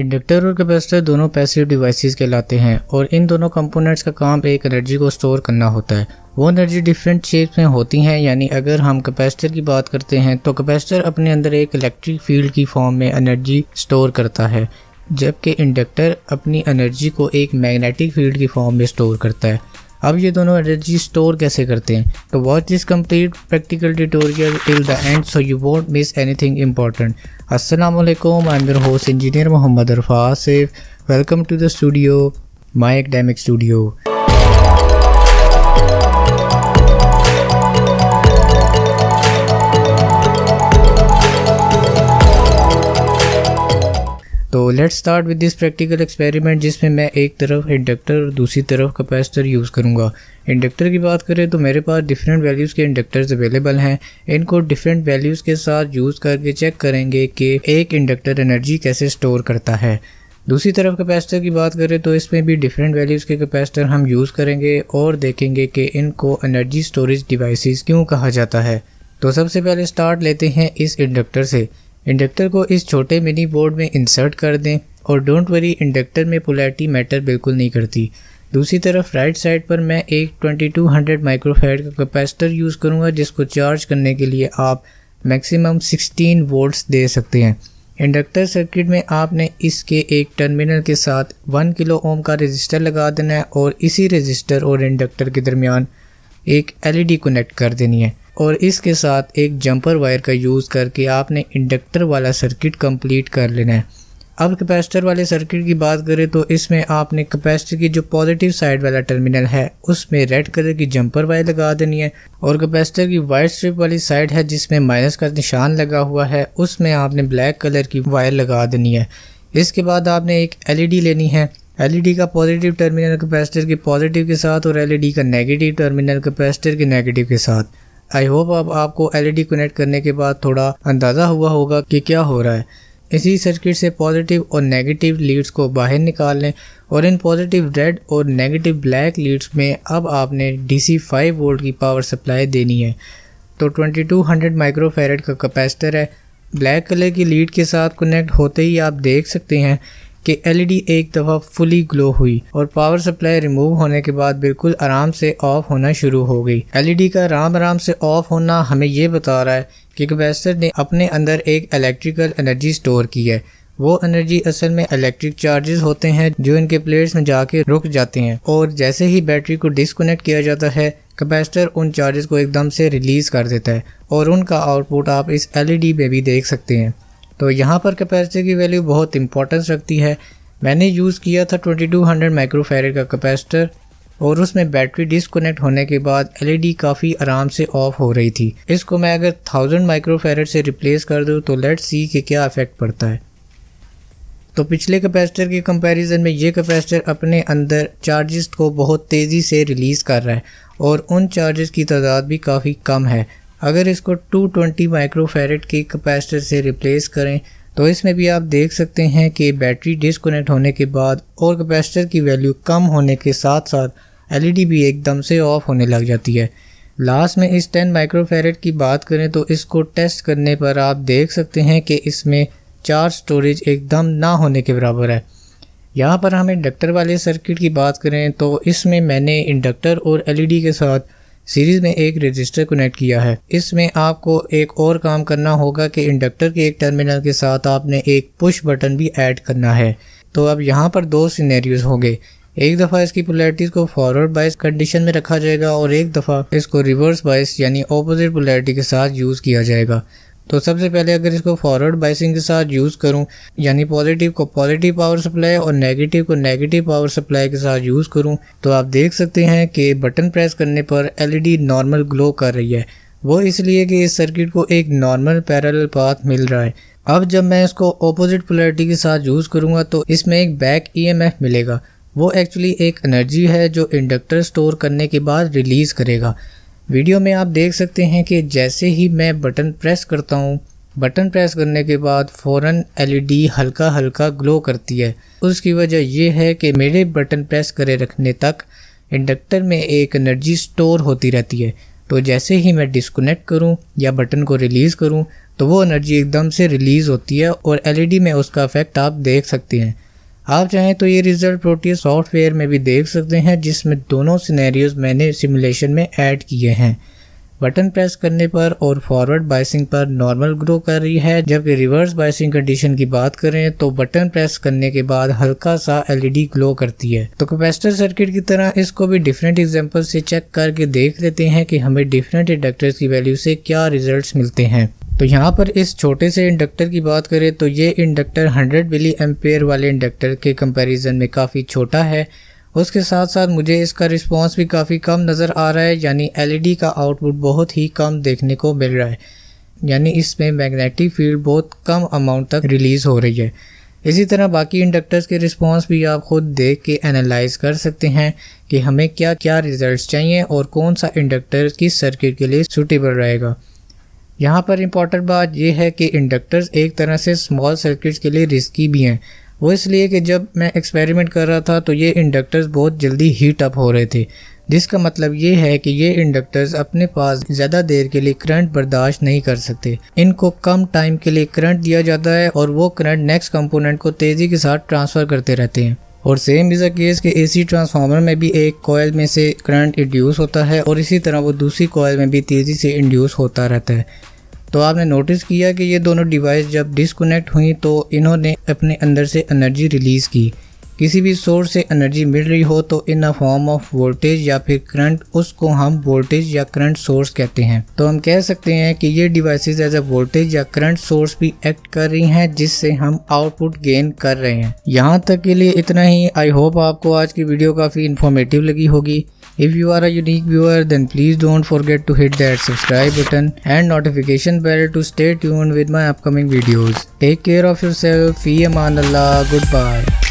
inductor और capacitor दोनों passive devices कहलाते हैं और इन दोनों कंपोनेंट्स का काम एक एनर्जी को स्टोर करना होता है वो एनर्जी डिफरेंट शेप्स में होती हैं यानी अगर हम कैपेसिटर की बात करते हैं तो कैपेसिटर अपने अंदर एक इलेक्ट्रिक फील्ड की फॉर्म में एनर्जी स्टोर करता है जबकि इंडक्टर अपनी एनर्जी को एक मैग्नेटिक फील्ड की फॉर्म में स्टोर करता है अब ये दोनों एनर्जी स्टोर कैसे करते हैं तो watch this complete practical tutorial till the end so you won't miss anything important अस्सलाम वालेकुम I am your host engineer Mohammad Arfa Asif welcome to the studio my academic studio let's start with this practical experiment जिसमें मैं एक तरफ inductor और दूसरी तरफ capacitor use करूँगा इंडक्टर की बात करें तो मेरे पास डिफरेंट वैल्यूज़ के इंडक्टर्स अवेलेबल हैं इनको डिफरेंट वैल्यूज़ के साथ यूज़ करके चेक करेंगे कि एक इंडक्टर एनर्जी कैसे स्टोर करता है दूसरी तरफ कैपेसिटर की बात करें तो इसमें भी डिफरेंट वैल्यूज़ के कैपेसिटर हम यूज़ करेंगे और देखेंगे कि इनको एनर्जी स्टोरेज डिवाइसेस क्यों कहा जाता है तो सबसे पहले स्टार्ट लेते हैं इस इंडक्टर से इंडक्टर को इस छोटे मिनी बोर्ड में इंसर्ट कर दें और डोंट वरी इंडक्टर में पोलैरिटी मैटर बिल्कुल नहीं करती दूसरी तरफ राइट साइड पर मैं एक 2200 माइक्रोफेड का कैपेसिटर यूज़ करूँगा जिसको चार्ज करने के लिए आप मैक्सिमम 16 वोल्ट्स दे सकते हैं इंडक्टर सर्किट में आपने इसके एक टर्मिनल के साथ 1 किलो ओम का रजिस्टर लगा देना है और इसी रजिस्टर और इंडक्टर के दरमियान एक एलईडी कनेक्ट कर देनी है और इसके साथ एक जंपर वायर का यूज़ करके आपने इंडक्टर वाला सर्किट कंप्लीट कर लेना है अब कैपेसिटर वाले सर्किट की बात करें तो इसमें आपने कैपेसिटर की जो पॉजिटिव साइड वाला टर्मिनल है उसमें रेड कलर की जंपर वायर लगा देनी है और कैपेसिटर की वाइट स्ट्रिप वाली साइड है जिसमें माइनस का निशान लगा हुआ है उसमें आपने ब्लैक कलर की वायर लगा देनी है इसके बाद आपने एक डी लेनी है डी का पॉजिटिव टर्मिनल कैपेसिटर के पॉजिटिव के साथ और डी का नेगेटिव टर्मिनल कैपेसिटर के नेगेटिव के साथ आई होप अब आपको एलईडी कनेक्ट e करने के बाद थोड़ा अंदाज़ा हुआ होगा कि क्या हो रहा है इसी सर्किट से पॉजिटिव और नेगेटिव लीड्स को बाहर निकाल लें और इन पॉजिटिव रेड और नेगेटिव ब्लैक लीड्स में अब आपने डीसी 5 वोल्ट की पावर सप्लाई देनी है तो 2200 माइक्रोफेरेड का कैपेसिटर है ब्लैक कलर की लीड के साथ कनेक्ट होते ही आप देख सकते हैं कि एलईडी e एक दफ़ा फुली ग्लो हुई और पावर सप्लाई रिमूव होने के बाद बिल्कुल आराम से ऑफ होना शुरू हो गई एलईडी e का आराम आराम से ऑफ होना हमें यह बता रहा है कि कैपेसिटर ने अपने अंदर एक इलेक्ट्रिकल एनर्जी स्टोर की है वो एनर्जी असल में इलेक्ट्रिक चार्जेस होते हैं जो इनके प्लेट्स में जाके रुक जाते हैं और जैसे ही बैटरी को डिसकनेक्ट किया जाता है कैपेसिटर उन चार्जेस को एकदम से रिलीज़ कर देता है और उनका आउटपुट आप इस एलईडी e में भी देख सकते हैं तो यहाँ पर कैपेसिटी की वैल्यू बहुत इंपॉर्टेंस रखती है मैंने यूज़ किया था 2200 माइक्रोफेरेट का कैपेसिटर और उसमें बैटरी डिसकनेक्ट होने के बाद एलईडी e काफ़ी आराम से ऑफ हो रही थी इसको मैं अगर 1000 माइक्रोफेरेट से रिप्लेस कर दूँ तो लेट्स सी कि क्या इफेक्ट पड़ता है तो पिछले कैपेसिटर के कंपैरिजन में ये कैपेसिटर अपने अंदर चार्जेस को बहुत तेज़ी से रिलीज़ कर रहा है और उन चार्जेस की तादाद भी काफ़ी कम है अगर इसको 220 माइक्रोफेरेट के कैपेसिटर से रिप्लेस करें तो इसमें भी आप देख सकते हैं कि बैटरी डिसकनेक्ट होने के बाद और कैपेसिटर की वैल्यू कम होने के साथ साथ एलईडी भी एकदम से ऑफ होने लग जाती है लास्ट में इस 10 माइक्रोफेरेट की बात करें तो इसको टेस्ट करने पर आप देख सकते हैं कि इसमें चार स्टोरेज एकदम ना होने के बराबर है यहाँ पर हम इंडक्टर वाले सर्किट की बात करें तो इसमें मैंने इंडक्टर और एलईडी के साथ सीरीज में एक रजिस्टर कनेक्ट किया है इसमें आपको एक और काम करना होगा कि इंडक्टर के एक टर्मिनल के साथ आपने एक पुश बटन भी ऐड करना है तो अब यहाँ पर दो सीनेरियोज होंगे एक दफ़ा इसकी पोलैरिटीज़ को फॉरवर्ड बाइस कंडीशन में रखा जाएगा और एक दफ़ा इसको रिवर्स बाइस यानी ऑपोजिट पोलैरिटी के साथ यूज़ किया जाएगा तो सबसे पहले अगर इसको फॉरवर्ड बाइसिंग के साथ यूज़ करूं यानी पॉजिटिव को पॉजिटिव पावर सप्लाई और नेगेटिव को नेगेटिव पावर सप्लाई के साथ यूज़ करूं तो आप देख सकते हैं कि बटन प्रेस करने पर एलईडी नॉर्मल ग्लो कर रही है वो इसलिए कि इस सर्किट को एक नॉर्मल पैरेलल पाथ मिल रहा है अब जब मैं इसको ऑपोजिट पोलैरिटी के साथ यूज़ करूँगा तो इसमें एक बैक एफ मिलेगा वो एक्चुअली एक एनर्जी है जो इंडक्टर स्टोर करने के बाद रिलीज़ करेगा वीडियो में आप देख सकते हैं कि जैसे ही मैं बटन प्रेस करता हूँ बटन प्रेस करने के बाद फ़ौरन एलईडी हल्का हल्का ग्लो करती है उसकी वजह यह है कि मेरे बटन प्रेस करे रखने तक इंडक्टर में एक एनर्जी स्टोर होती रहती है तो जैसे ही मैं डिस्कनेक्ट करूं या बटन को रिलीज़ करूं तो वो एनर्जी एकदम से रिलीज़ होती है और एलईडी में उसका इफेक्ट आप देख सकते हैं आप चाहें तो ये रिज़ल्ट प्रोटी सॉफ्टवेयर में भी देख सकते हैं जिसमें दोनों सिनेरियोज मैंने सिमुलेशन में ऐड किए हैं बटन प्रेस करने पर और फॉरवर्ड बाइसिंग पर नॉर्मल ग्रो कर रही है जबकि रिवर्स बाइसिंग कंडीशन की बात करें तो बटन प्रेस करने के बाद हल्का सा एलईडी ग्लो करती है तो कैपेसिटर सर्किट की तरह इसको भी डिफरेंट एग्जांपल से चेक करके देख लेते हैं कि हमें डिफरेंट इंडक्टर्स की वैल्यू से क्या रिजल्ट्स मिलते हैं तो यहाँ पर इस छोटे से इंडक्टर की बात करें तो ये इंडक्टर 100 मिली एम्पेयर वाले इंडक्टर के कंपैरिजन में काफ़ी छोटा है उसके साथ साथ मुझे इसका रिस्पांस भी काफ़ी कम नज़र आ रहा है यानी एलईडी e का आउटपुट बहुत ही कम देखने को मिल रहा है यानी इसमें मैग्नेटिक फील्ड बहुत कम अमाउंट तक रिलीज़ हो रही है इसी तरह बाकी इंडक्टर्स के रिस्पॉन्स भी आप ख़ुद देख के एनालाइज कर सकते हैं कि हमें क्या क्या रिजल्ट चाहिए और कौन सा इंडक्टर किस सर्किट के लिए सूटेबल रहेगा यहाँ पर इम्पॉर्टेंट बात यह है कि इंडक्टर्स एक तरह से स्मॉल सर्किट्स के लिए रिस्की भी हैं वो इसलिए कि जब मैं एक्सपेरिमेंट कर रहा था तो ये इंडक्टर्स बहुत जल्दी हीट अप हो रहे थे जिसका मतलब ये है कि ये इंडक्टर्स अपने पास ज़्यादा देर के लिए करंट बर्दाश्त नहीं कर सकते इनको कम टाइम के लिए करंट दिया जाता है और वो करंट नेक्स्ट कंपोनेंट को तेज़ी के साथ ट्रांसफ़र करते रहते हैं और सेम इज़ अ केस के एसी ट्रांसफार्मर में भी एक कॉयल में से करंट इंड्यूस होता है और इसी तरह वो दूसरी कोयल में भी तेज़ी से इंड्यूस होता रहता है तो आपने नोटिस किया कि ये दोनों डिवाइस जब डिसकनेक्ट हुई तो इन्होंने अपने अंदर से एनर्जी रिलीज़ की किसी भी सोर्स से एनर्जी मिल रही हो तो in a form of voltage या फिर करंट उसको हम वोल्टेज या करंट सोर्स कहते हैं तो हम कह सकते हैं कि ये डिवाइसेज एज अ वोल्टेज या करंट सोर्स भी एक्ट कर रही हैं जिससे हम आउटपुट गेन कर रहे हैं यहाँ तक के लिए इतना ही आई होप आपको आज की वीडियो काफ़ी इन्फॉर्मेटिव लगी होगी if you are unique viewer then please don't forget to hit that subscribe button and notification bell to stay tune with my upcoming videos take care of yourself I am good bye